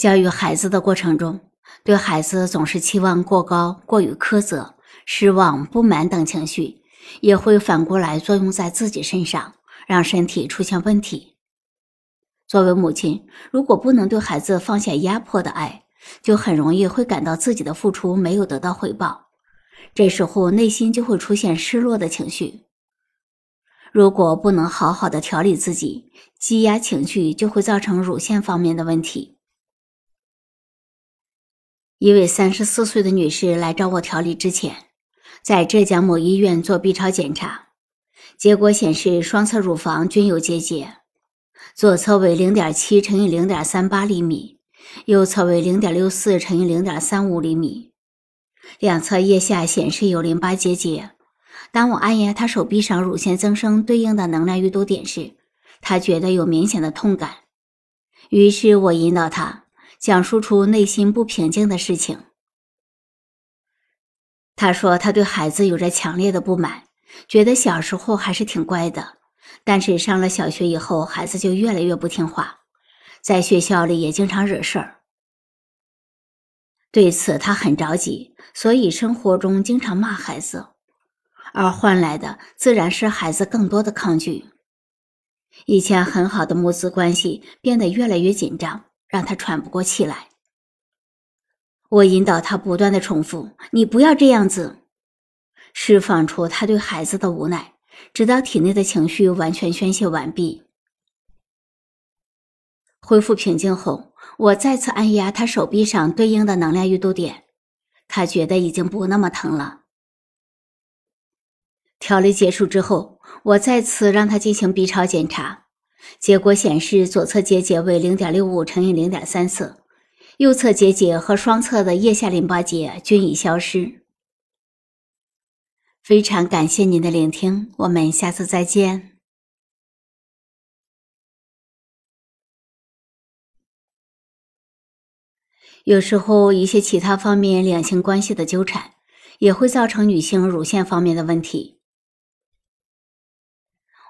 教育孩子的过程中，对孩子总是期望过高、过于苛责、失望、不满等情绪，也会反过来作用在自己身上，让身体出现问题。作为母亲，如果不能对孩子放下压迫的爱，就很容易会感到自己的付出没有得到回报，这时候内心就会出现失落的情绪。如果不能好好的调理自己，积压情绪就会造成乳腺方面的问题。一位三十四岁的女士来找我调理之前，在浙江某医院做 B 超检查，结果显示双侧乳房均有结节，左侧为零点七乘以零点三八厘米，右侧为零点六四乘以零点三五厘米，两侧腋下显示有淋巴结节。当我按压她手臂上乳腺增生对应的能量预堵点时，她觉得有明显的痛感，于是我引导她。讲述出内心不平静的事情。他说：“他对孩子有着强烈的不满，觉得小时候还是挺乖的，但是上了小学以后，孩子就越来越不听话，在学校里也经常惹事儿。对此，他很着急，所以生活中经常骂孩子，而换来的自然是孩子更多的抗拒。以前很好的母子关系变得越来越紧张。”让他喘不过气来。我引导他不断的重复“你不要这样子”，释放出他对孩子的无奈，直到体内的情绪完全宣泄完毕，恢复平静后，我再次按压他手臂上对应的能量预读点，他觉得已经不那么疼了。调理结束之后，我再次让他进行 B 超检查。结果显示，左侧结节为零点六五乘以零点三四，右侧结节和双侧的腋下淋巴结均已消失。非常感谢您的聆听，我们下次再见。有时候，一些其他方面两性关系的纠缠，也会造成女性乳腺方面的问题。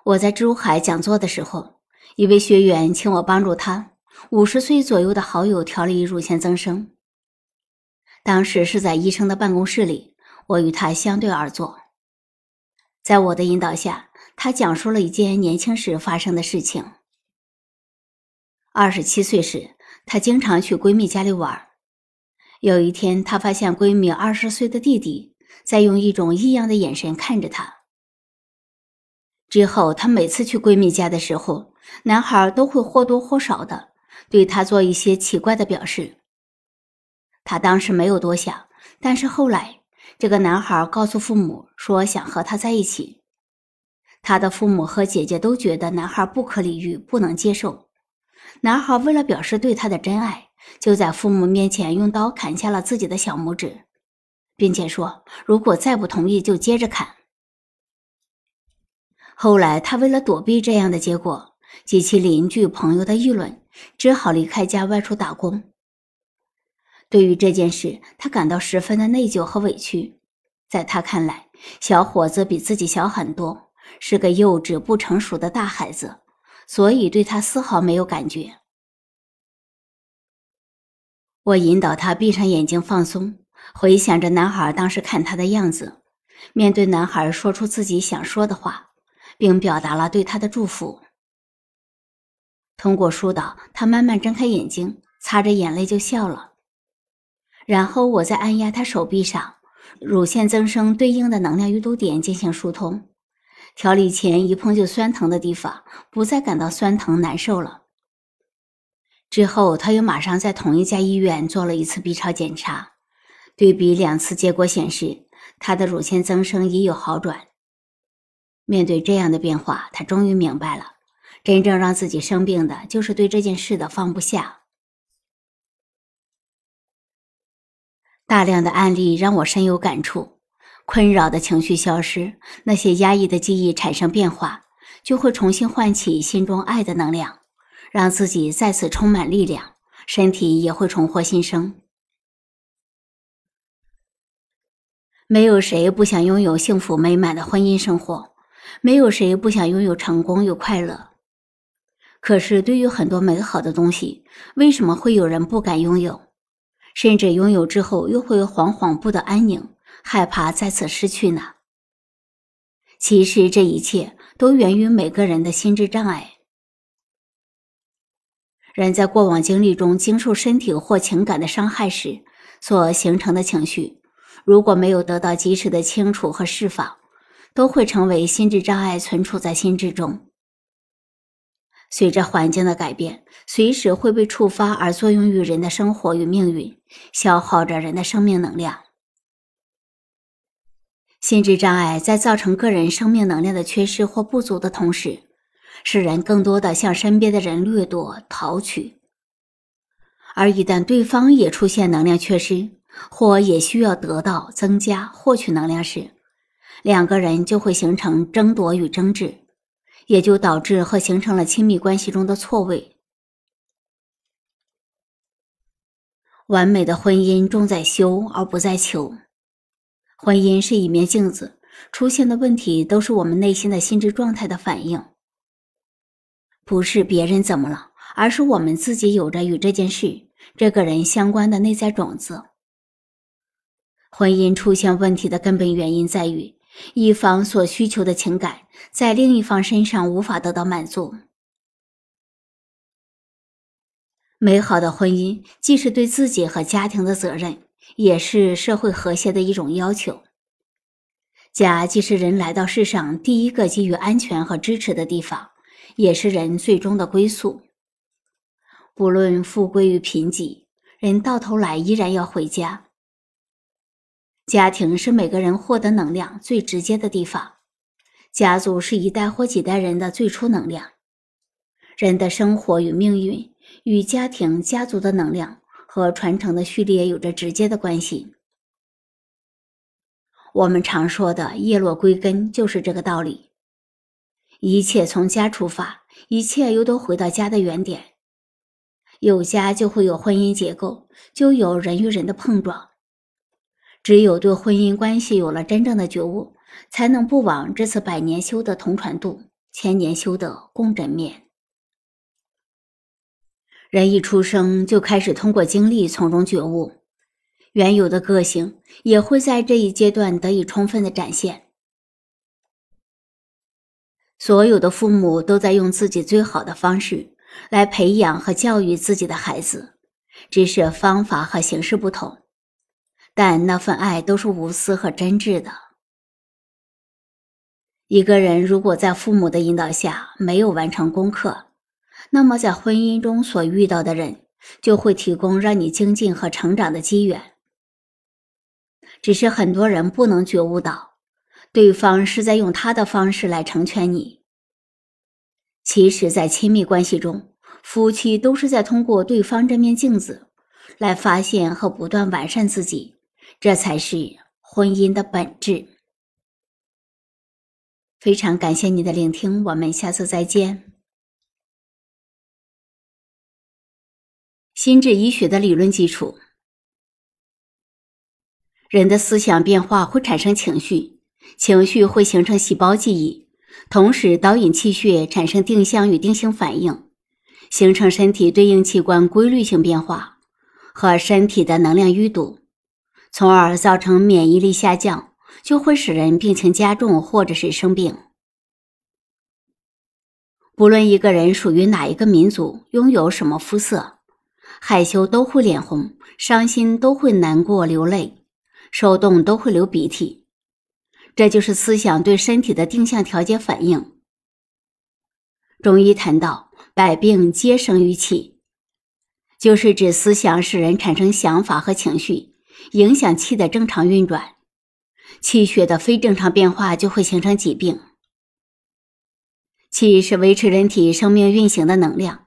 我在珠海讲座的时候。一位学员请我帮助他五十岁左右的好友调理乳腺增生。当时是在医生的办公室里，我与他相对而坐。在我的引导下，他讲述了一件年轻时发生的事情。二十七岁时，他经常去闺蜜家里玩。有一天，他发现闺蜜二十岁的弟弟在用一种异样的眼神看着他。之后，他每次去闺蜜家的时候。男孩都会或多或少的对他做一些奇怪的表示。他当时没有多想，但是后来这个男孩告诉父母说想和他在一起。他的父母和姐姐都觉得男孩不可理喻，不能接受。男孩为了表示对他的真爱，就在父母面前用刀砍下了自己的小拇指，并且说如果再不同意就接着砍。后来他为了躲避这样的结果。及其邻居朋友的议论，只好离开家外出打工。对于这件事，他感到十分的内疚和委屈。在他看来，小伙子比自己小很多，是个幼稚不成熟的大孩子，所以对他丝毫没有感觉。我引导他闭上眼睛放松，回想着男孩当时看他的样子，面对男孩说出自己想说的话，并表达了对他的祝福。通过疏导，他慢慢睁开眼睛，擦着眼泪就笑了。然后，我再按压他手臂上乳腺增生对应的能量淤堵点进行疏通，调理前一碰就酸疼的地方不再感到酸疼难受了。之后，他又马上在同一家医院做了一次 B 超检查，对比两次结果显示，他的乳腺增生已有好转。面对这样的变化，他终于明白了。真正让自己生病的，就是对这件事的放不下。大量的案例让我深有感触：困扰的情绪消失，那些压抑的记忆产生变化，就会重新唤起心中爱的能量，让自己再次充满力量，身体也会重获新生。没有谁不想拥有幸福美满的婚姻生活，没有谁不想拥有成功又快乐。可是，对于很多美好的东西，为什么会有人不敢拥有，甚至拥有之后又会惶惶不得安宁，害怕再次失去呢？其实，这一切都源于每个人的心智障碍。人在过往经历中经受身体或情感的伤害时所形成的情绪，如果没有得到及时的清除和释放，都会成为心智障碍，存储在心智中。随着环境的改变，随时会被触发而作用于人的生活与命运，消耗着人的生命能量。心智障碍在造成个人生命能量的缺失或不足的同时，使人更多的向身边的人掠夺、讨取。而一旦对方也出现能量缺失，或也需要得到、增加、获取能量时，两个人就会形成争夺与争执。也就导致和形成了亲密关系中的错位。完美的婚姻重在修而不在求，婚姻是一面镜子，出现的问题都是我们内心的心智状态的反应，不是别人怎么了，而是我们自己有着与这件事、这个人相关的内在种子。婚姻出现问题的根本原因在于。一方所需求的情感，在另一方身上无法得到满足。美好的婚姻既是对自己和家庭的责任，也是社会和谐的一种要求。家既是人来到世上第一个给予安全和支持的地方，也是人最终的归宿。无论富贵与贫瘠，人到头来依然要回家。家庭是每个人获得能量最直接的地方，家族是一代或几代人的最初能量。人的生活与命运与家庭、家族的能量和传承的序列有着直接的关系。我们常说的“叶落归根”就是这个道理。一切从家出发，一切又都回到家的原点。有家就会有婚姻结构，就有人与人的碰撞。只有对婚姻关系有了真正的觉悟，才能不枉这次百年修的同船渡，千年修的共枕眠。人一出生就开始通过经历从中觉悟，原有的个性也会在这一阶段得以充分的展现。所有的父母都在用自己最好的方式来培养和教育自己的孩子，只是方法和形式不同。但那份爱都是无私和真挚的。一个人如果在父母的引导下没有完成功课，那么在婚姻中所遇到的人就会提供让你精进和成长的机缘。只是很多人不能觉悟到，对方是在用他的方式来成全你。其实，在亲密关系中，夫妻都是在通过对方这面镜子，来发现和不断完善自己。这才是婚姻的本质。非常感谢你的聆听，我们下次再见。心智医学的理论基础：人的思想变化会产生情绪，情绪会形成细胞记忆，同时导引气血产生定向与定性反应，形成身体对应器官规律性变化和身体的能量淤堵。从而造成免疫力下降，就会使人病情加重或者是生病。不论一个人属于哪一个民族，拥有什么肤色，害羞都会脸红，伤心都会难过流泪，受冻都会流鼻涕。这就是思想对身体的定向调节反应。中医谈到“百病皆生于气”，就是指思想使人产生想法和情绪。影响气的正常运转，气血的非正常变化就会形成疾病。气是维持人体生命运行的能量，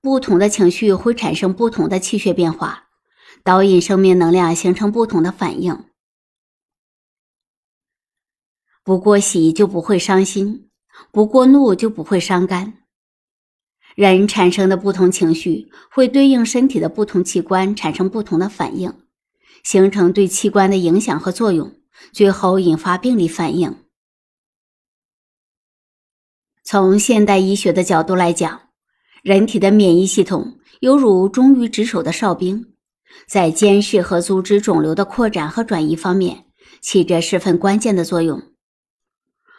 不同的情绪会产生不同的气血变化，导引生命能量形成不同的反应。不过喜就不会伤心，不过怒就不会伤肝。人产生的不同情绪会对应身体的不同器官产生不同的反应。形成对器官的影响和作用，最后引发病理反应。从现代医学的角度来讲，人体的免疫系统犹如忠于职守的哨兵，在监视和阻止肿瘤的扩展和转移方面起着十分关键的作用。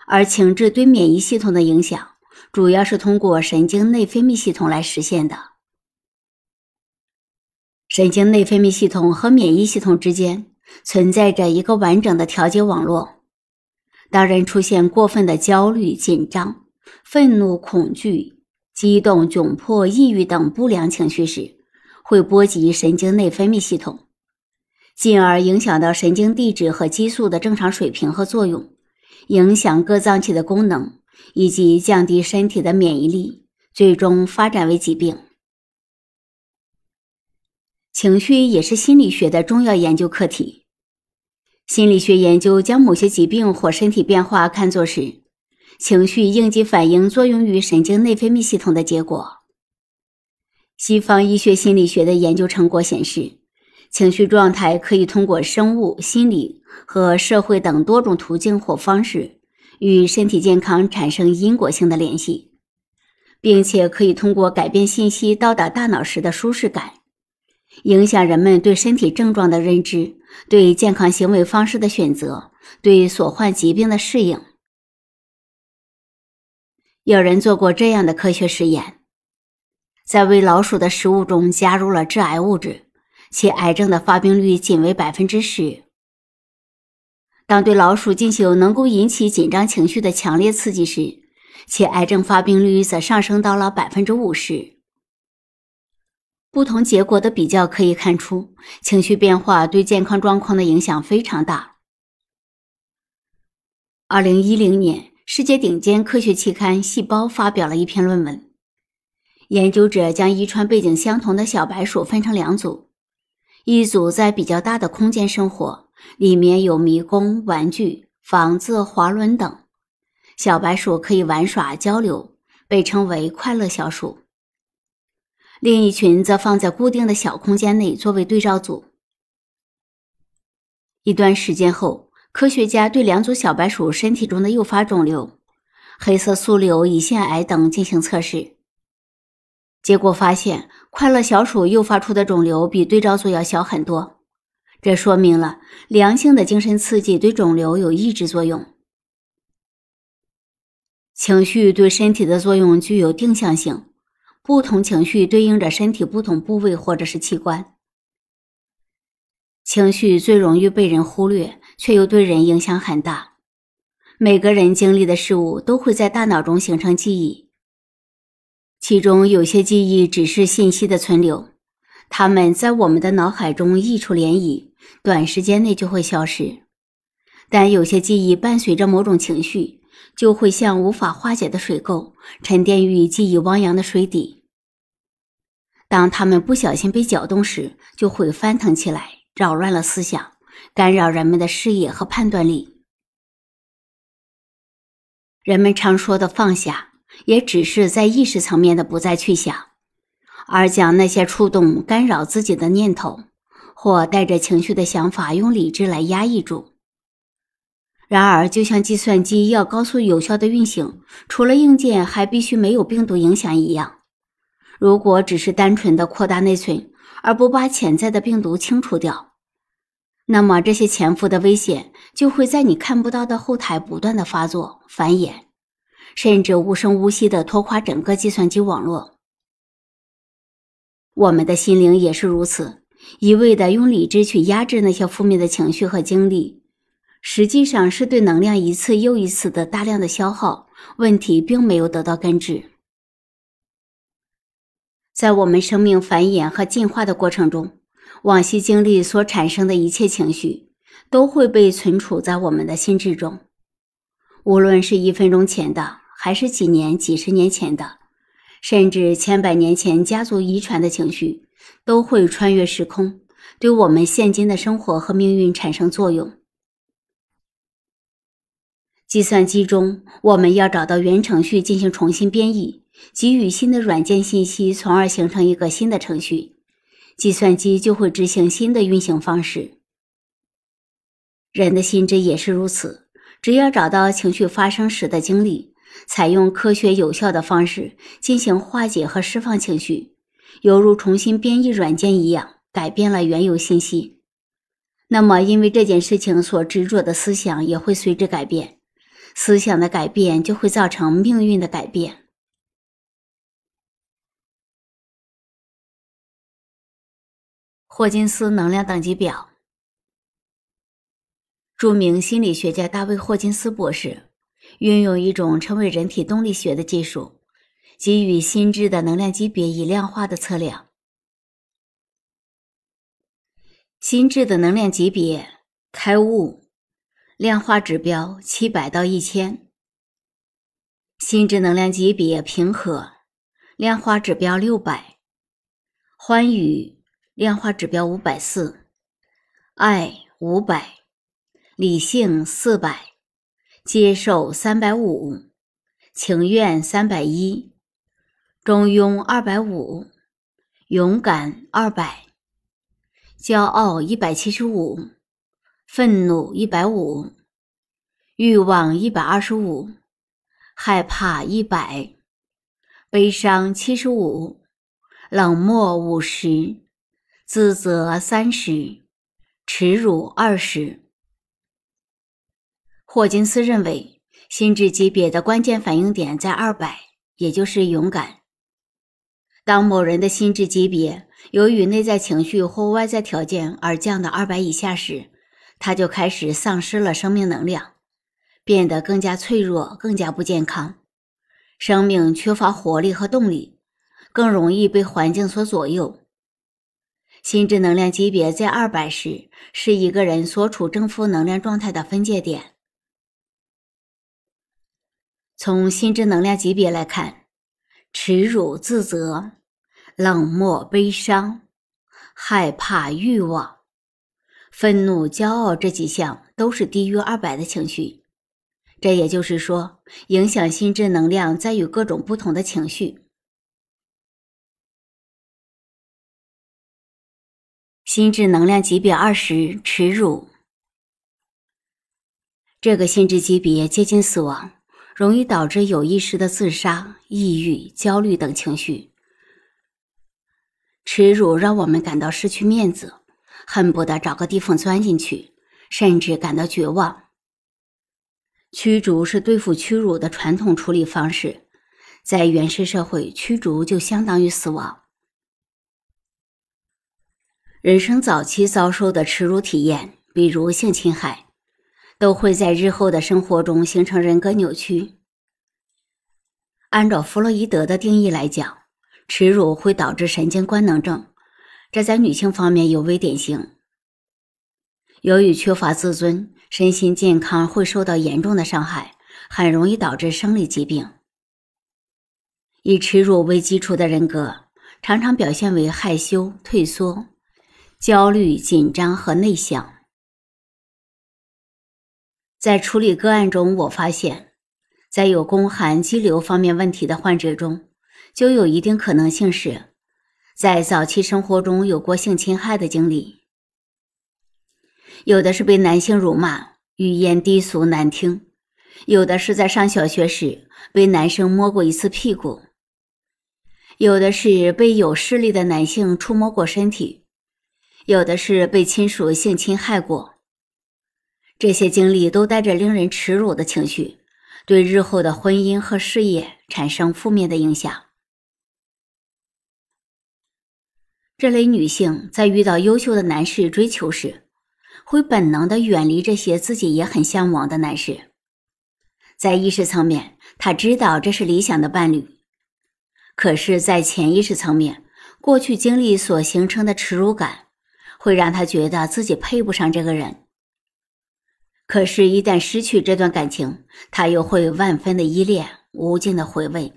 而情志对免疫系统的影响，主要是通过神经内分泌系统来实现的。神经内分泌系统和免疫系统之间存在着一个完整的调节网络。当人出现过分的焦虑、紧张、愤怒、恐惧、激动、窘迫、抑郁等不良情绪时，会波及神经内分泌系统，进而影响到神经递质和激素的正常水平和作用，影响各脏器的功能，以及降低身体的免疫力，最终发展为疾病。情绪也是心理学的重要研究课题。心理学研究将某些疾病或身体变化看作是情绪应激反应作用于神经内分泌系统的结果。西方医学心理学的研究成果显示，情绪状态可以通过生物、心理和社会等多种途径或方式与身体健康产生因果性的联系，并且可以通过改变信息到达大脑时的舒适感。影响人们对身体症状的认知，对健康行为方式的选择，对所患疾病的适应。有人做过这样的科学实验：在喂老鼠的食物中加入了致癌物质，其癌症的发病率仅为百分之十。当对老鼠进行能够引起紧张情绪的强烈刺激时，其癌症发病率则上升到了百分之五十。不同结果的比较可以看出，情绪变化对健康状况的影响非常大。二零一零年，世界顶尖科学期刊《细胞》发表了一篇论文，研究者将遗传背景相同的小白鼠分成两组，一组在比较大的空间生活，里面有迷宫、玩具、房子、滑轮等，小白鼠可以玩耍、交流，被称为“快乐小鼠”。另一群则放在固定的小空间内作为对照组。一段时间后，科学家对两组小白鼠身体中的诱发肿瘤、黑色素瘤、胰腺癌等进行测试，结果发现，快乐小鼠诱发出的肿瘤比对照组要小很多。这说明了良性的精神刺激对肿瘤有抑制作用。情绪对身体的作用具有定向性。不同情绪对应着身体不同部位或者是器官。情绪最容易被人忽略，却又对人影响很大。每个人经历的事物都会在大脑中形成记忆，其中有些记忆只是信息的存留，它们在我们的脑海中溢出涟漪，短时间内就会消失；但有些记忆伴随着某种情绪。就会像无法化解的水垢，沉淀于记忆汪洋的水底。当他们不小心被搅动时，就会翻腾起来，扰乱了思想，干扰人们的视野和判断力。人们常说的“放下”，也只是在意识层面的不再去想，而将那些触动、干扰自己的念头或带着情绪的想法，用理智来压抑住。然而，就像计算机要高速有效的运行，除了硬件，还必须没有病毒影响一样。如果只是单纯的扩大内存，而不把潜在的病毒清除掉，那么这些潜伏的危险就会在你看不到的后台不断的发作、繁衍，甚至无声无息的拖垮整个计算机网络。我们的心灵也是如此，一味的用理智去压制那些负面的情绪和经历。实际上是对能量一次又一次的大量的消耗，问题并没有得到根治。在我们生命繁衍和进化的过程中，往昔经历所产生的一切情绪，都会被存储在我们的心智中。无论是一分钟前的，还是几年、几十年前的，甚至千百年前家族遗传的情绪，都会穿越时空，对我们现今的生活和命运产生作用。计算机中，我们要找到原程序进行重新编译，给予新的软件信息，从而形成一个新的程序，计算机就会执行新的运行方式。人的心智也是如此，只要找到情绪发生时的经历，采用科学有效的方式进行化解和释放情绪，犹如重新编译软件一样，改变了原有信息，那么因为这件事情所执着的思想也会随之改变。思想的改变就会造成命运的改变。霍金斯能量等级表，著名心理学家大卫·霍金斯博士，运用一种称为人体动力学的技术，给予心智的能量级别以量化的测量。心智的能量级别，开悟。量化指标七百到一千，心智能量级别平和，量化指标六百，欢愉量化指标五百四，爱五百，理性四百，接受三百五，情愿三百一，中庸二百五，勇敢二百，骄傲一百七十五。愤怒一百五，欲望一百二十五，害怕一百，悲伤七十五，冷漠五十，自责三十，耻辱二十。霍金斯认为，心智级别的关键反应点在二百，也就是勇敢。当某人的心智级别由于内在情绪或外在条件而降到二百以下时，他就开始丧失了生命能量，变得更加脆弱、更加不健康，生命缺乏活力和动力，更容易被环境所左右。心智能量级别在二百时，是一个人所处正负能量状态的分界点。从心智能量级别来看，耻辱、自责、冷漠、悲伤、害怕、欲望。愤怒、骄傲这几项都是低于二百的情绪。这也就是说，影响心智能量在于各种不同的情绪。心智能量级别二十，耻辱。这个心智级别接近死亡，容易导致有意识的自杀、抑郁、焦虑等情绪。耻辱让我们感到失去面子。恨不得找个地缝钻进去，甚至感到绝望。驱逐是对付屈辱的传统处理方式，在原始社会，驱逐就相当于死亡。人生早期遭受的耻辱体验，比如性侵害，都会在日后的生活中形成人格扭曲。按照弗洛伊德的定义来讲，耻辱会导致神经官能症。这在女性方面尤为典型。由于缺乏自尊，身心健康会受到严重的伤害，很容易导致生理疾病。以耻辱为基础的人格，常常表现为害羞、退缩、焦虑、紧张和内向。在处理个案中，我发现，在有宫寒、肌瘤方面问题的患者中，就有一定可能性是。在早期生活中有过性侵害的经历，有的是被男性辱骂，语言低俗难听；有的是在上小学时被男生摸过一次屁股；有的是被有势力的男性触摸过身体；有的是被亲属性侵害过。这些经历都带着令人耻辱的情绪，对日后的婚姻和事业产生负面的影响。这类女性在遇到优秀的男士追求时，会本能的远离这些自己也很向往的男士。在意识层面，她知道这是理想的伴侣，可是，在潜意识层面，过去经历所形成的耻辱感，会让她觉得自己配不上这个人。可是，一旦失去这段感情，她又会万分的依恋，无尽的回味。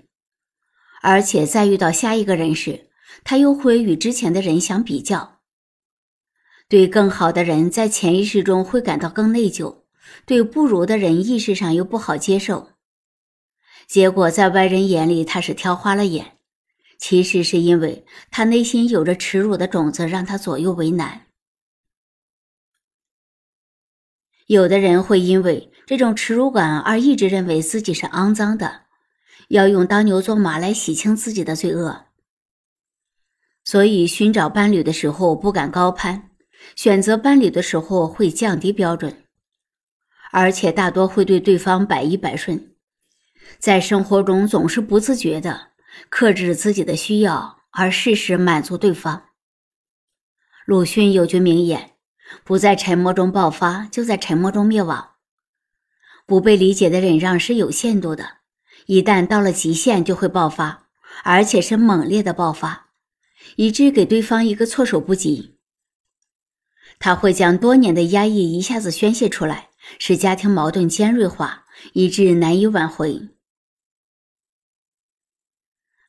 而且，在遇到下一个人时，他又会与之前的人相比较，对更好的人，在潜意识中会感到更内疚；对不如的人，意识上又不好接受。结果在外人眼里，他是挑花了眼。其实是因为他内心有着耻辱的种子，让他左右为难。有的人会因为这种耻辱感而一直认为自己是肮脏的，要用当牛做马来洗清自己的罪恶。所以，寻找伴侣的时候不敢高攀，选择伴侣的时候会降低标准，而且大多会对对方百依百顺，在生活中总是不自觉的克制自己的需要，而适时满足对方。鲁迅有句名言：“不在沉默中爆发，就在沉默中灭亡。”不被理解的忍让是有限度的，一旦到了极限，就会爆发，而且是猛烈的爆发。以致给对方一个措手不及，他会将多年的压抑一下子宣泄出来，使家庭矛盾尖锐化，以致难以挽回。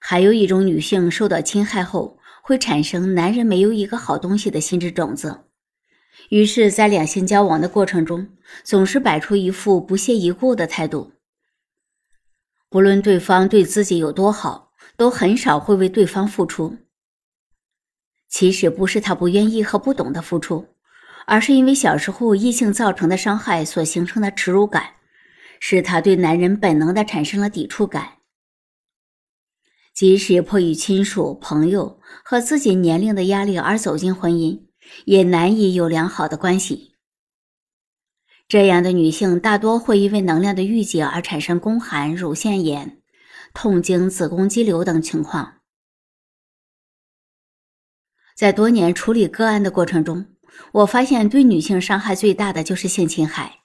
还有一种女性受到侵害后，会产生“男人没有一个好东西”的心智种子，于是，在两性交往的过程中，总是摆出一副不屑一顾的态度，不论对方对自己有多好，都很少会为对方付出。其实不是她不愿意和不懂得付出，而是因为小时候异性造成的伤害所形成的耻辱感，使她对男人本能的产生了抵触感。即使迫于亲属、朋友和自己年龄的压力而走进婚姻，也难以有良好的关系。这样的女性大多会因为能量的郁结而产生宫寒、乳腺炎、痛经、子宫肌瘤等情况。在多年处理个案的过程中，我发现对女性伤害最大的就是性侵害。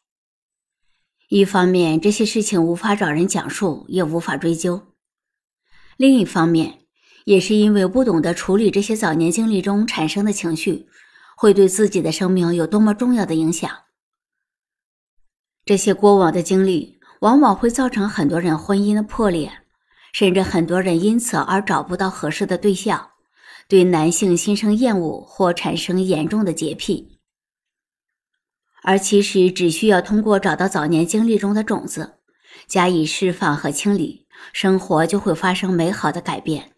一方面，这些事情无法找人讲述，也无法追究；另一方面，也是因为不懂得处理这些早年经历中产生的情绪，会对自己的生命有多么重要的影响。这些过往的经历往往会造成很多人婚姻的破裂，甚至很多人因此而找不到合适的对象。对男性心生厌恶或产生严重的洁癖，而其实只需要通过找到早年经历中的种子，加以释放和清理，生活就会发生美好的改变。